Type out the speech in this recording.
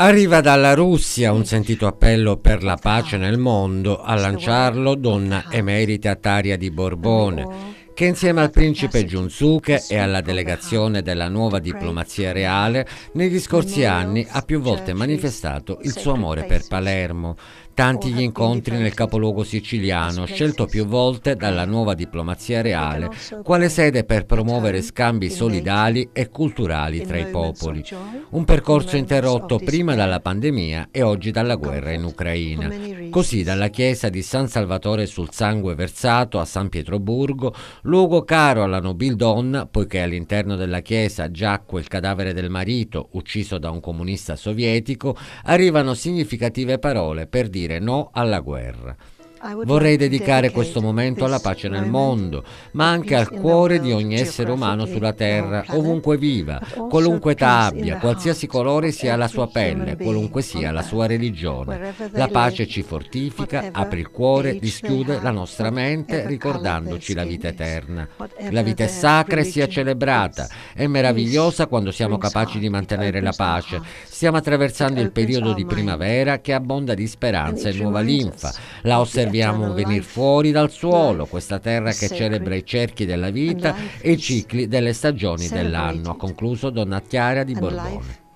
Arriva dalla Russia un sentito appello per la pace ah. nel mondo. A lanciarlo donna ah. emerita Taria di Borbone che insieme al principe Junsuke e alla delegazione della nuova diplomazia reale negli scorsi anni ha più volte manifestato il suo amore per Palermo. Tanti gli incontri nel capoluogo siciliano, scelto più volte dalla nuova diplomazia reale, quale sede per promuovere scambi solidali e culturali tra i popoli. Un percorso interrotto prima dalla pandemia e oggi dalla guerra in Ucraina. Così dalla chiesa di San Salvatore sul Sangue Versato a San Pietroburgo Luogo caro alla nobildonna, poiché all'interno della chiesa giacque il cadavere del marito, ucciso da un comunista sovietico, arrivano significative parole per dire no alla guerra. Vorrei dedicare questo momento alla pace nel mondo, ma anche al cuore di ogni essere umano sulla Terra, ovunque viva, qualunque età abbia, qualsiasi colore sia la sua pelle, qualunque sia la sua religione. La pace ci fortifica, apre il cuore, dischiude la nostra mente ricordandoci la vita eterna. La vita è sacra e sia celebrata, è meravigliosa quando siamo capaci di mantenere la pace. Stiamo attraversando il periodo di primavera che abbonda di speranza e nuova linfa. La osservazione Dobbiamo certo, venire fuori dal suolo, questa terra che celebra i cerchi della vita e i cicli delle stagioni dell'anno, ha concluso Donna Chiara di Borbone.